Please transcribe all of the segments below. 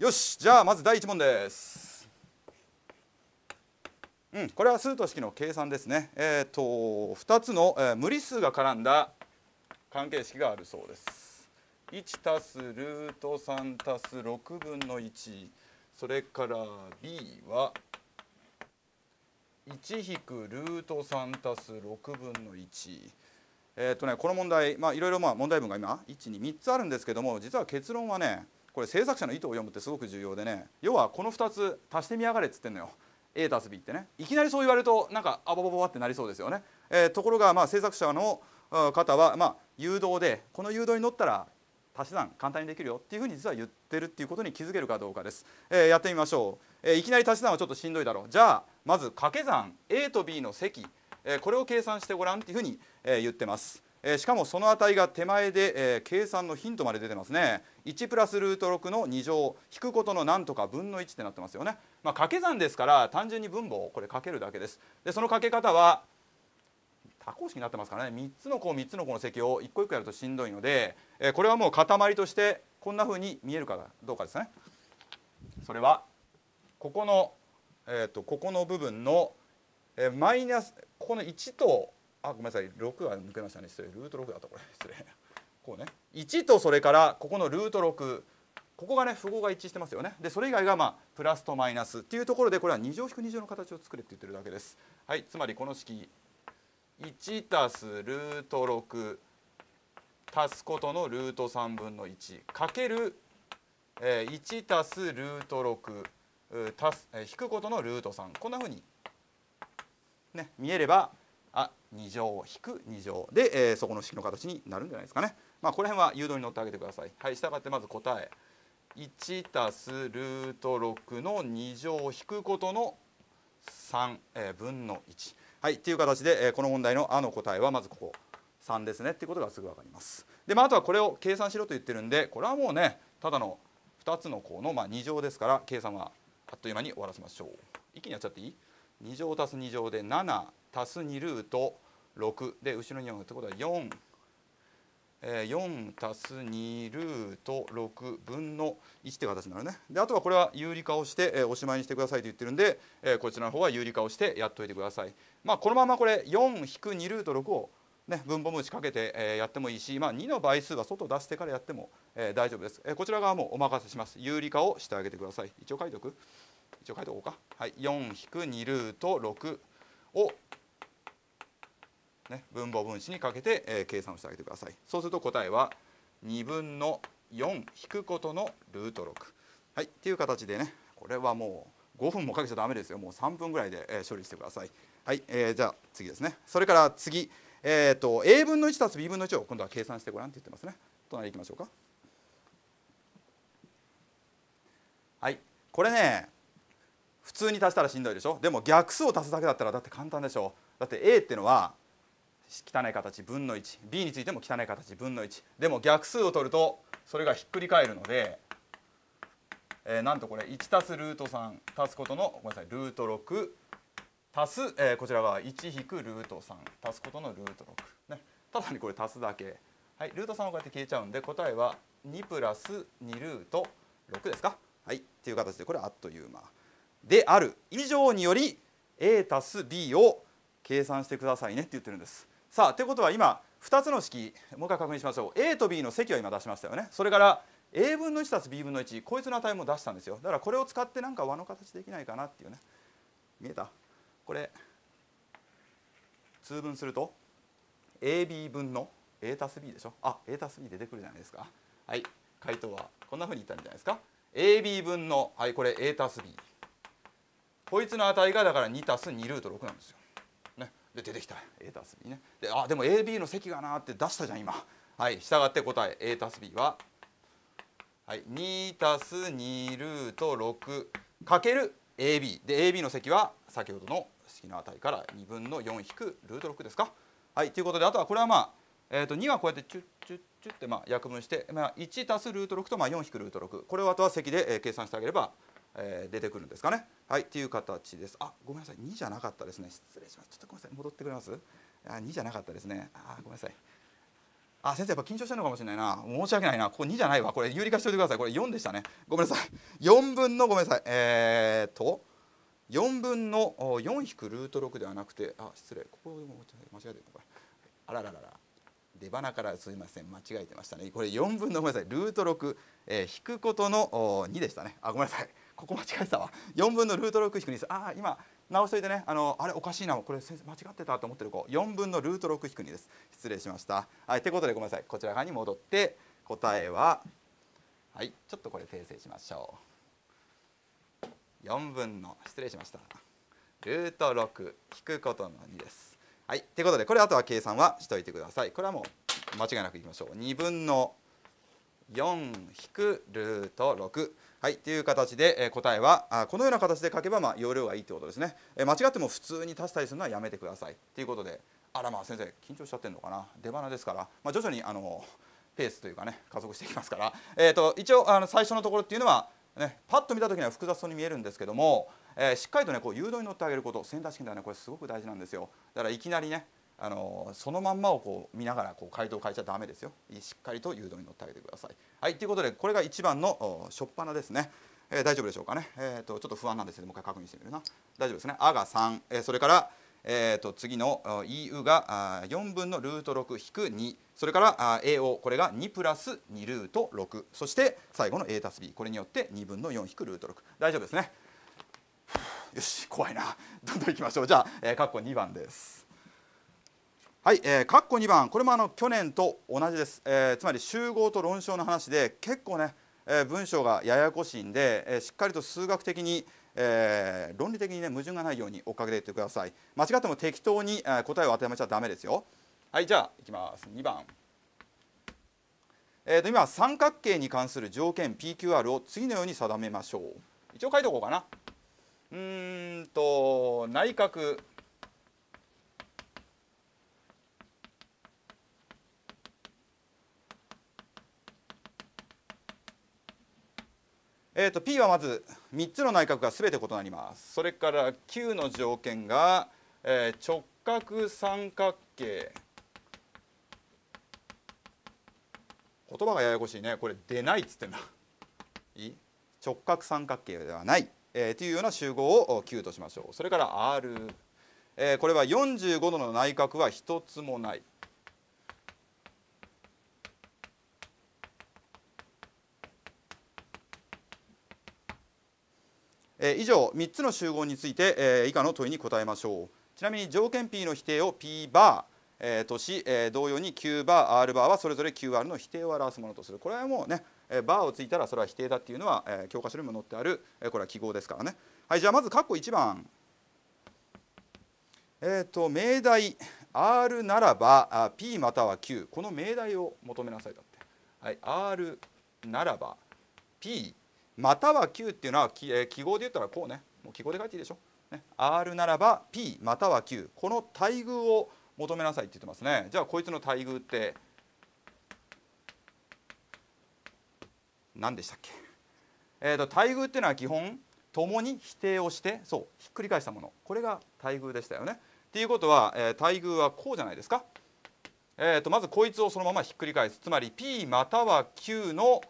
よしじゃあまず第1問ですうんこれは数と式の計算ですねえっ、ー、と2つの、えー、無理数が絡んだ関係式があるそうです1たすルート3たす6分の1それから b は1引くルート3たす6分の1えっ、ー、とねこの問題まあいろいろまあ問題文が今123つあるんですけども実は結論はねこれ制作者の意図を読むってすごく重要でね要はこの2つ足してみやがれっつってんのよ A たす B ってねいきなりそう言われるとなんかあばばばってなりそうですよね、えー、ところがまあ制作者の方はまあ誘導でこの誘導に乗ったら足し算簡単にできるよっていうふうに実は言ってるっていうことに気づけるかどうかです、えー、やってみましょう、えー、いきなり足し算はちょっとしんどいだろうじゃあまず掛け算 A と B の積、えー、これを計算してごらんっていうふうに、えー、言ってますえー、しかもその値が手前で、えー、計算のヒントまで出てますね1プラスルート6の2乗引くことの何とか分の1ってなってますよね、まあ、掛け算ですから単純に分母をこれかけるだけですでそのかけ方は多項式になってますからね3つの項3つの項の積を1個1個やるとしんどいので、えー、これはもう塊としてこんなふうに見えるかどうかですねそれはここの、えーと、とここの部分の、えー、マイナスここの1とあごめんなさい6は抜けましたね失礼ルート6だとこれ失礼こうね1とそれからここのルート6ここがね符号が一致してますよねでそれ以外がまあプラスとマイナスっていうところでこれは2乗引く2乗の形を作れって言ってるだけですはいつまりこの式1たすルート6足すことのルート3分の1かける1たすルート6足す引くことのルート3こんなふうに、ね、見えれば2乗引く2乗で、えー、そこの式の形になるんじゃないですかね。まあ、この辺は誘導に乗ってあげてください。はい、したがってまず答え1たすルート6の2乗引くことの3、えー、分の1。はい、っていう形で、えー、この問題の「あ」の答えはまずここ3ですねっていうことがすぐ分かります。で、まあ、あとはこれを計算しろと言ってるんでこれはもうねただの2つの項の、まあ、2乗ですから計算はあっという間に終わらせましょう。一気にやっちゃっていい ?2 乗足す2乗で7足す2ルート6で後ろに4ってことは4。え4足す2ルート6分の1って形になるねであとはこれは有理化をして、えー、おしまいにしてくださいと言ってるんで、えー、こちらの方は有理化をしてやっといてください、まあ、このままこれ4-2ルート6を、ね、分母無打かけて、えー、やってもいいし、まあ、2の倍数は外出してからやっても、えー、大丈夫です、えー、こちら側もお任せします有理化をしてあげてください一応書いておく一応書いておこうか、はい、4-2ルート6をね、分母分子にかけて、えー、計算をしてあげてくださいそうすると答えは2分の4引くことのルート6はいっていう形でねこれはもう5分もかけちゃだめですよもう3分ぐらいで、えー、処理してくださいはい、えー、じゃあ次ですねそれから次えーと、a 分の1たす b 分の1を今度は計算してごらんって言ってますね隣行きましょうかはいこれね普通に足したらしんどいでしょでも逆数を足すだけだったらだって簡単でしょだって a っていうのは汚い形分の 1b についても汚い形分の1でも逆数を取るとそれがひっくり返るので、えー、なんとこれ1足すルート3足すことのごめんなさいルート6足す、えー、こちらは1引くルート3足すことのルート6、ね、ただにこれ足すだけ、はい、ルート3をこうやって消えちゃうんで答えは2プラス2ルート6ですかはいっていう形でこれあっという間である以上により a 足す b を計算してくださいねって言ってるんです。さあということは今2つの式もう一回確認しましょう A と B の積は今出しましたよねそれから A 分の1たす B 分の1こいつの値も出したんですよだからこれを使ってなんか和の形できないかなっていうね見えたこれ通分すると AB 分の A たす B でしょあ A たす B 出てくるじゃないですかはい回答はこんなふうに言ったんじゃないですか AB 分のはいこれ A たす B こいつの値がだから2たす2ルート6なんですよで出てきた A たす B ねであでも AB の積がなって出したじゃん今はい従って答え A たす B は、はい、2たす2ルート6かける AB で AB の積は先ほどの式の値から2分の4引くルート6ですかはいということであとはこれはまあ、えー、と2はこうやってチュッチュッチュッってまあ約分して、まあ、1たすルート6とまあ4引くルート6これをあとは積で計算してあげればえー、出てくるんですかね。はいっていう形です。あごめんなさい2じゃなかったですね失礼しますちょっとごめんなさい戻ってくれますあ2じゃなかったですねあごめんなさい。あ先生やっぱ緊張してるのかもしれないな申し訳ないなここ2じゃないわこれ有利化しておいてくださいこれ4でしたねごめんなさい4分のごめんなさいえー、っと4分の4引くルート6ではなくてあ失礼ここ間違えてるあらららら出花からすみません間違えてましたねこれ4分のごめんなさいルート6、えー、引くことの2でしたねあごめんなさいここ間違えたわ4分のルート6引く2ああ今直しといてねあのあれおかしいなこれ先生間違ってたと思ってる子4分のルート6引く2です失礼しましたはいてことでごめんなさいこちら側に戻って答えははいちょっとこれ訂正しましょう4分の失礼しましたルート6引くことの2ですはいということでこれあとは計算はしといてくださいこれはもう間違いなくいきましょう2分の4引くルート6はいという形で、え答えはあこのような形で書けば、まあ、容量がいいってことですね、え間違っても普通に足したりするのはやめてくださいということであらまあ先生緊張しちゃってるのかな出花ですから、まあ、徐々にあのペースというかね加速していきますから、えーと、一応あの最初のところっていうのは、ね、パッと見た時には複雑そうに見えるんですけども、えー、しっかりとねこう誘導に乗ってあげることセンター試験ではねこれすごく大事なんですよだからいきなりねあのそのまんまをこう見ながらこう回答を変えちゃダメですよしっかりと誘導に乗ってあげてくださいはいということでこれが1番の初っ端ですね、えー、大丈夫でしょうかね、えーと、ちょっと不安なんですけどもう一回確認してみるな大丈夫ですね「あ」が3、えー、それから「えーと、次の「EU」が4分のルート6引く2それから「AO」これが2プラス2ルート6そして最後の「A たす B」これによって2分の4引くルート6大丈夫ですねよし怖いなどんどんいきましょうじゃあ、えー、2番ですはい、えー、括弧2番これもあの去年と同じです、えー、つまり集合と論証の話で結構ね、えー、文章がややこしいんで、えー、しっかりと数学的に、えー、論理的にね矛盾がないように追っかけていってください間違っても適当に、えー、答えを当てはめちゃダメですよはいじゃあいきます2番えー、と今三角形に関する条件 PQR を次のように定めましょう一応書いておこうかなうんと内角えーと、P はまず3つの内角が全て異なりますそれから9の条件が、えー、直角三角形言葉がややこしいねこれ「出ない」っつってんだいい直角三角形ではない、えー、というような集合を9としましょうそれから R、えー、これは45度の内角は1つもないえ以上3つの集合について、え以下の問いに答えましょうちなみに条件 P の否定を P バーえー、とし、えー、同様に Q バー R バーはそれぞれ QR の否定を表すものとするこれはもうね、えー、バーをついたらそれは否定だっていうのは、えー、教科書にも載ってある、えー、これは記号ですからねはいじゃあまず括弧1番えっ、ー、と命題 R ならば P または Q この命題を求めなさいだって、はい、R ならば P または Q っていうのは記号で言ったらこうねもう記号で書いていいでしょ、ね、R ならば P または Q この待遇を求めなさいって言ってますねじゃあこいつの待遇って何でしたっけ、えーと、待遇っていうのは基本共に否定をしてそうひっくり返したものこれが待遇でしたよね。っていうことは、えー、待遇はこうじゃないですか。えーと、とまずこいつをそのままひっくり返すつまり P または Q の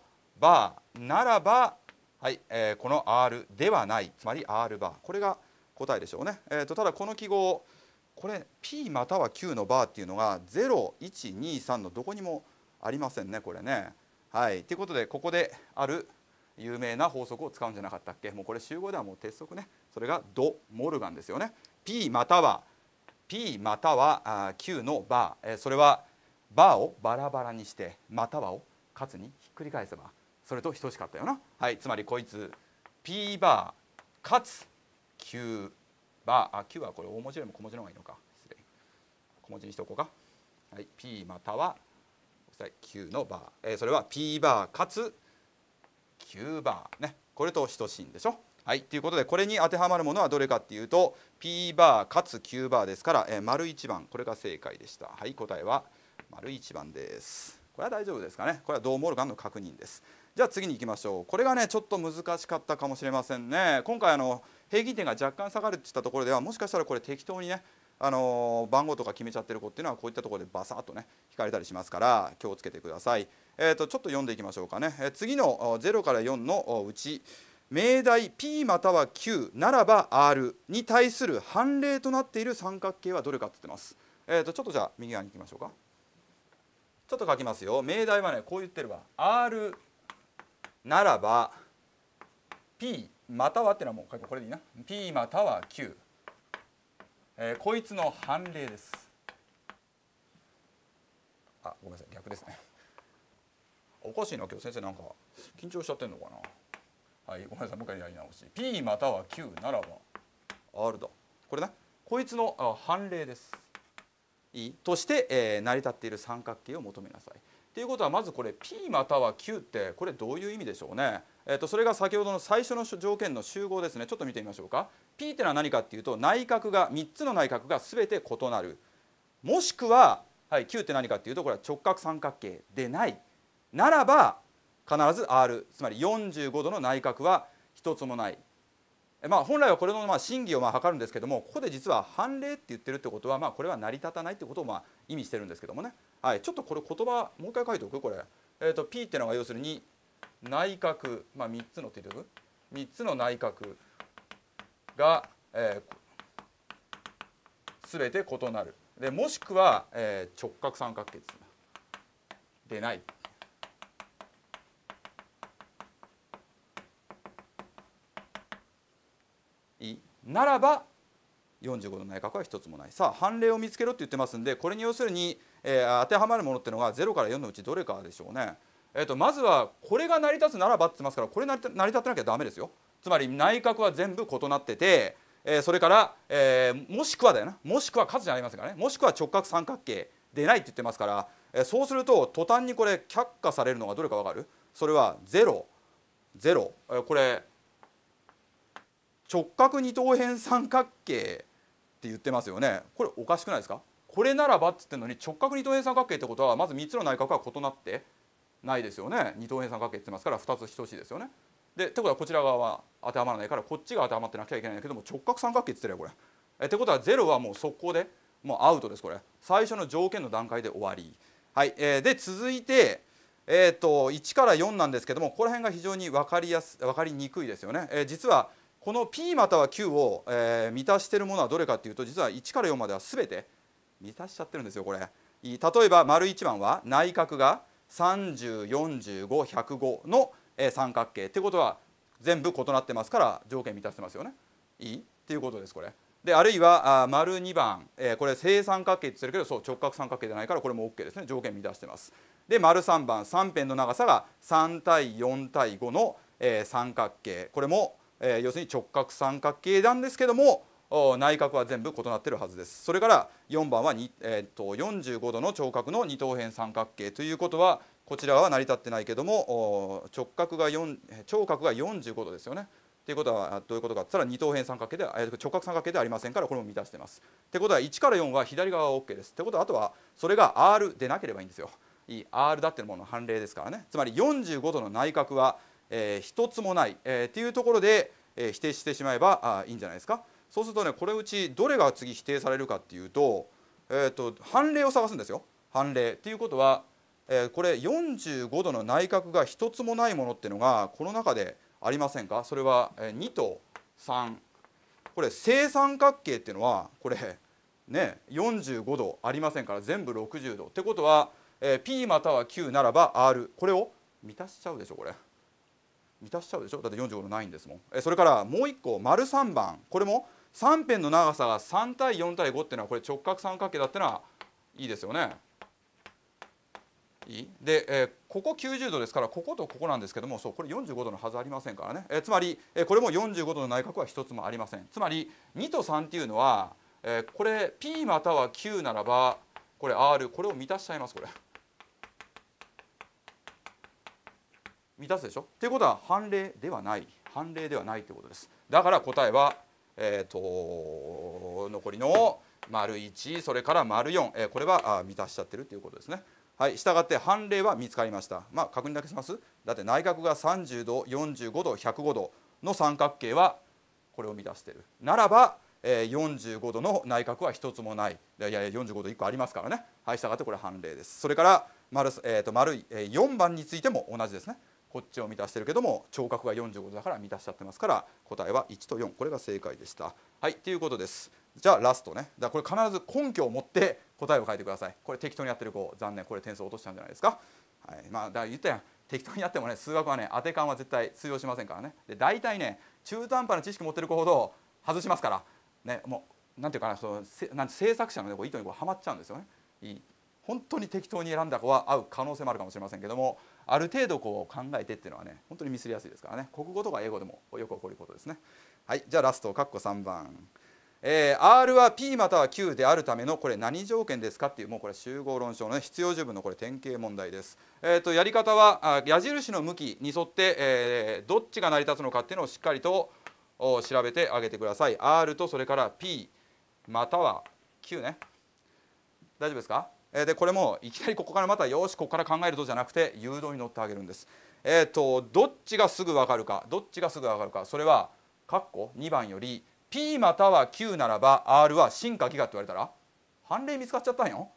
バーならばはい、えー、この R ではないつまり R バーこれが答えでしょうね、えーと、ただこの記号これ P または Q のバーっていうのが0123のどこにもありませんねこれね。はい、ということでここである有名な法則を使うんじゃなかったっけもうこれ集合ではもう鉄則ねそれがド・モルガンですよね。P または P または Q のバー、えー、それはバーをバラバラにしてまたはをつにひっくり返せばそれと等しかったよなはいつまりこいつ P バーかつ Q バーあ Q はこれ大文字よりも小文字の方がいいのか失礼小文字にしておこうかはい P または Q のバー、えー、それは P バーかつ Q バーねこれと等しいんでしょはいということでこれに当てはまるものはどれかっていうと P バーかつ Q バーですから、えー、丸1番これが正解でしたはい答えは丸1番ですこれは大丈夫ですかねこれはドーモールガンの確認ですじゃあ次に行きましょうこれがねちょっと難しかったかもしれませんね今回あの平均点が若干下がるって言ったところではもしかしたらこれ適当にねあの番号とか決めちゃってる子っていうのはこういったところでバサッとね引かれたりしますから気をつけてください、えーと、ちょっと読んでいきましょうかね、え次の0から4のうち命題 P または Q ならば R に対する判例となっている三角形はどれかって言ってます、えーとちょっとじゃあ右側に行きましょうかちょっと書きますよ命題はねこう言ってるわ R ならば P またはっていうのはもうこれでいいな P または Q、えー、こいつの判例ですあごめんなさい逆ですねおかしいな今日先生なんか緊張しちゃってんのかなはいごめんなさいもう一回やり直し P または Q ならば R だこれねこいつのあ判例ですとして成り立っている三角形を求めなさい。ということはまずこれ P または Q ってこれどういう意味でしょうね。えっとそれが先ほどの最初の条件の集合ですねちょっと見てみましょうか。P ってのは何かっていうと内角が3つの内角が全て異なるもしくは、はい、Q って何かっていうとこれは直角三角形でないならば必ず R つまり45度の内角は1つもないまあ、本来はこれのまあ真偽をまあ図るんですけどもここで実は判例って言ってるってことはまあこれは成り立たないってことをまあ意味してるんですけどもね、はい、ちょっとこれ言葉もう一回書いておくこれ、えー、と P ってのが要するに内角、まあ、3つのって言っておく3つの内角が、えー、全て異なるでもしくは、えー、直角三角形でないならば45度内角は1つもないさあ判例を見つけろって言ってますんでこれに要するに、えー、当てはまるものっていうのが0から4のうちどれかでしょうね。えーと、まずはこれが成り立つならばって言ってますからこれ成り立たなきゃダメですよ。つまり内角は全部異なってて、えー、それから、えー、もしくはだよなもしくは数じゃありませんからねもしくは直角三角形でないって言ってますから、えー、そうすると途端にこれ却下されるのがどれか分かるそれは0。ゼロこれ直角二等辺三角形って言ってますよねこれおかしくないですかこれならばっつってんのに直角二等辺三角形ってことはまず3つの内角は異なってないですよね二等辺三角形って言ってますから2つ等しいですよね。でってことはこちら側は当てはまらないからこっちが当てはまってなきゃいけないんだけども直角三角形って言ってるよこれ。えってことは0はもう速攻でもうアウトですこれ最初の条件の段階で終わり。はい、えー、で続いて、えーと、1から4なんですけどもここら辺が非常に分かりやす分かりにくいですよね。えー、実はこの P または Q を、えー、満たしているものはどれかというと実は1から4までは全て満たしちゃってるんですよこれ。例えば丸1番は内角が3045105の三角形ってことは全部異なってますから条件満たしてますよね。いいっていうことですこれ。であるいはあ丸2番、えー、これ正三角形って言ってるけどそう直角三角形じゃないからこれも OK ですね条件満たしてます。で丸3番3辺の長さが3対4対5の、えー、三角形これもえー、要するに直角三角形なんですけども内角は全部異なってるはずですそれから4番はえー、っと45度の直角の二等辺三角形ということはこちらは成り立ってないけども直角が4聴角が45度ですよね。ということはどういうことかといったら二等辺三角形で直角三角形ではありませんからこれも満たしてます。ってことは1から4は左側は OK です。ってことはあとはそれが R でなければいいんですよ。いい R だってうものの判例ですからねつまり45度の内角はえ一つもない、えっていうところで、え否定してしまえばあいいんじゃないですかそうするとねこれうちどれが次否定されるかっていうと,、えと、判例を探すんですよ判例っていうことは、えこれ45度の内角が一つもないものっていうのがこの中でありませんかそれは2と3これ正三角形っていうのはこれね45度ありませんから全部60度ってことは、えー、P または Q ならば R これを満たしちゃうでしょこれ。満たしちゃうでしょだって45のないんですもんえそれからもう1個丸3番これも3辺の長さが3対4対5っていうのはこれ直角三角形だってのはいいですよね。いいで、えー、ここ90度ですからこことここなんですけどもそうこれ45度のはずありませんからね、えつまり、えこれも45度の内角は1つもありませんつまり2と3っていうのは、えこれ P または Q ならばこれ R これを満たしちゃいますこれ。満たすでしょっていうことは判例ではない判例ではないということですだから答えはえっ、ー、と残りの丸1それから丸4、えー、これは満たしちゃってるということですねはい、したがって判例は見つかりました。まあ、確認だけします。だって内角が30度、45度、105度の三角形はこれを満たしている。ならば、えー、45度の内角は1つもない。いやいや45度1個ありますからね。はい、したがってこれ判例です。それから丸えっ、ー、と丸4番についても同じですね。こっちを満たしているけども聴覚が45度だから満たしちゃってますから答えは1と4これが正解でしたはいということですじゃあラストねだからこれ必ず根拠を持って答えを書いてくださいこれ適当にやってる子残念これ点数落としたんじゃないですかはいまあだから言ったやん適当にやってもね数学はね当て感は絶対通用しませんからねで大体ね中途半端な知識持ってる子ほど外しますからねもうなんていうかなそのせなんて制作者の、ね、こう意図にこうはまっちゃうんですよねいい本当に適当に選んだ子は合う可能性もあるかもしれませんけどもある程度こう考えてっていうのはね本当にミスりやすいですからね国語とか英語でもよく起こることですねはいじゃあラストッコ3番えー、R は P または Q であるためのこれ何条件ですかっていうもうこれ集合論証の、ね、必要十分のこれ典型問題です。えー、とやり方は矢印の向きに沿って、えー、どっちが成り立つのかっていうのをしっかりと調べてあげてください。R とそれから P または Q ね。大丈夫ですかでこれもいきなりここからまたよしここから考えるとじゃなくて誘導に乗ってあげるんです。えーと、どっちがすぐ分かるかどっちがすぐ分かるかそれは括弧2番より P または Q ならば R は進化ギがって言われたら判例見つかっちゃったんよ。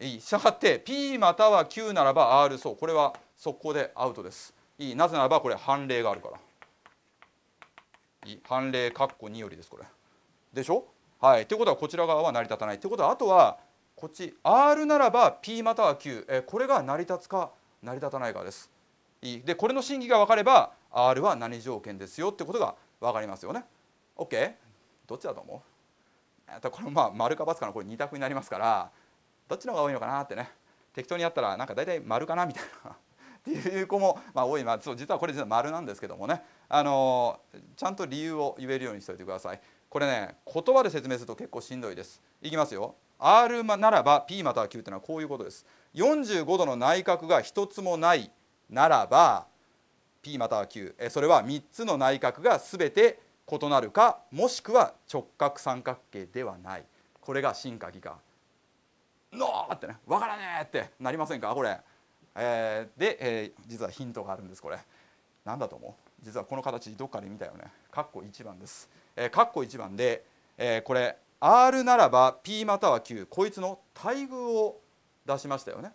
いいしたがって P または Q ならば R そうこれは速攻でアウトです。いいなぜならばこれ判例があるから。いい判例っこ2よりですこれ。でしょはいということはこちら側は成り立たないということはあとはこっち R ならば P または Q、えこれが成り立つか成り立たないかです。いいでこれの真偽が分かれば R は何条件ですよってことが分かりますよね。OK? どっちだと思うこれまあ丸か×かのこれ2択になりますからどっちの方が多いのかなってね適当にやったらなんか大体丸かなみたいなっていう子もまあ多い、まあ、そう実はこれ実は丸なんですけどもね、あのー、ちゃんと理由を言えるようにしておいてください。これね言葉で説明すると結構しんどいですいきますよ R ならば P または Q ってのはこういうことです45度の内角が1つもないならば P または Q それは3つの内角が全て異なるかもしくは直角三角形ではないこれが進化技かのーってね分からねえってなりませんかこれ、えー、で、えー、実はヒントがあるんですこれ何だと思う実はこの形どっかで見たよねかっこ1番ですえ括弧1番で、えー、これ R ならば P または Q こいつの待遇を出しましたよね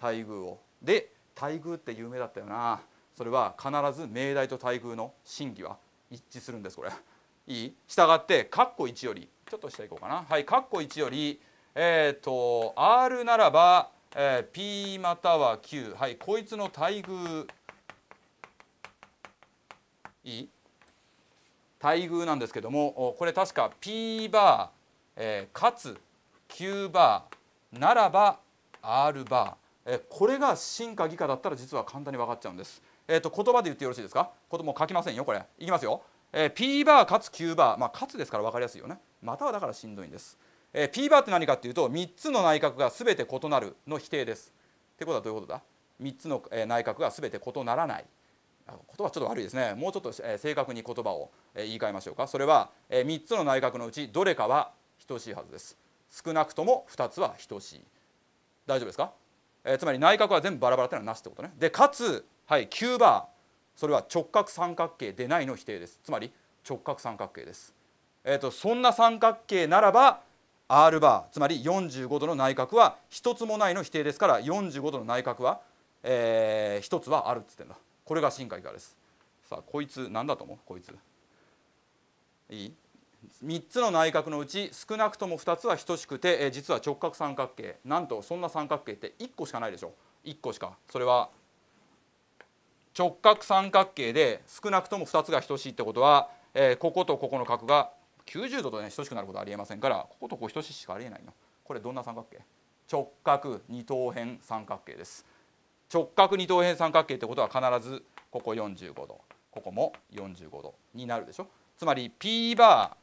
待遇を。で待遇って有名だったよなそれは必ず命題と待遇の真偽は一致するんですこれ。いい従って括弧1よりちょっと下いこうかなはい括弧1よりえっ、ー、と R ならば、えー、P または Q はいこいつの待遇いい待遇なんですけどもこれ確か P バー、えー、かつ Q バーならば R バー、えー、これが進化・偽かだったら実は簡単に分かっちゃうんです。えーと、言葉で言ってよろしいですかことも書きませんよこれいきますよ、えー、P バーかつ Q バーまあかつですから分かりやすいよねまたはだからしんどいんです、えー、P バーって何かっていうと3つの内閣が全て異なるの否定ですってことはどういうことだ3つの内閣が全て異ならない言葉ちょっと悪いですねもうちょっと、正確に言葉を、言い換えましょうかそれは、え3つの内閣のうちどれかは等しいはずです少なくとも2つは等しい大丈夫ですか、えつまり内閣は全部バラバラってのはなしってことねでかつ、はい、9番それは直角三角形でないの否定ですつまり直角三角形です、えーと、そんな三角形ならば R バーつまり45度の内角は1つもないの否定ですから45度の内角は、えー、1つはあるっつってんだこれが新海かですさあこいつ何だと思うこいついい3つの内角のうち少なくとも2つは等しくて実は直角三角形なんとそんな三角形って1個しかないでしょ1個しかそれは直角三角形で少なくとも2つが等しいってことは、えー、こことここの角が90度とね等しくなることはありえませんからこことここ等しいしかありえないのこれどんな三角形直角二等辺三角形です。直角二等辺三角形ってことは必ずここ45度ここも45度になるでしょつまり P バ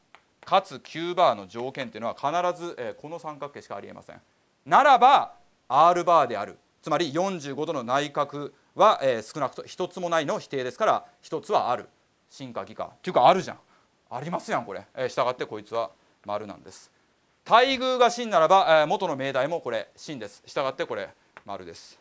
ーかつ Q バーの条件っていうのは必ずこの三角形しかありえませんならば R バーであるつまり45度の内角は少なくと1つもないの否定ですから1つはある進化偽化っていうかあるじゃんありますやんこれしたがってこいつは丸なんです待遇が真ならば元の命題もこれ真ですしたがってこれ丸です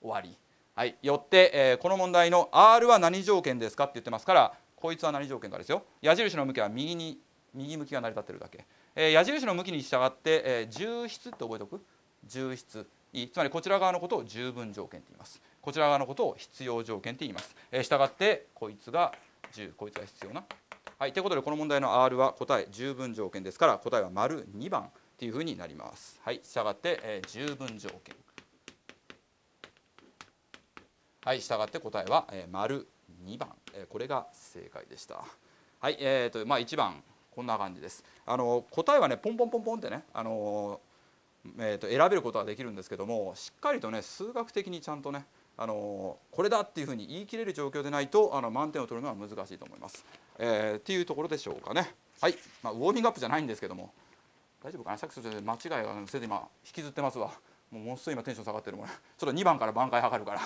終わり、はい、よって、えー、この問題の R は何条件ですかって言ってますからこいつは何条件かですよ矢印の向きは右に右向きが成り立ってるだけ、えー、矢印の向きに従って、えー、重質って覚えておく重質つまりこちら側のことを十分条件と言いますこちら側のことを必要条件と言います、えー、従ってこいつが10こいつが必要なはいということでこの問題の R は答え十分条件ですから答えは丸2番というふうになりますはい従って、えー、十分条件はいしたがって答えは、えー、丸2番、えー、これが正解でしたはいえーと、まあ1番こんな感じですあの答えはねポンポンポンポンってねあのえーと、選べることはできるんですけどもしっかりとね数学的にちゃんとねあのこれだっていうふうに言い切れる状況でないとあの満点を取るのは難しいと思います。えー、っていうところでしょうかね。はい、まあ、ウォーミングアップじゃないんですけども大丈夫かなさっき間違いがせず今引きずってますわもうものすぐ今テンション下がってるもん、ね、ちょっと2番から挽回測るから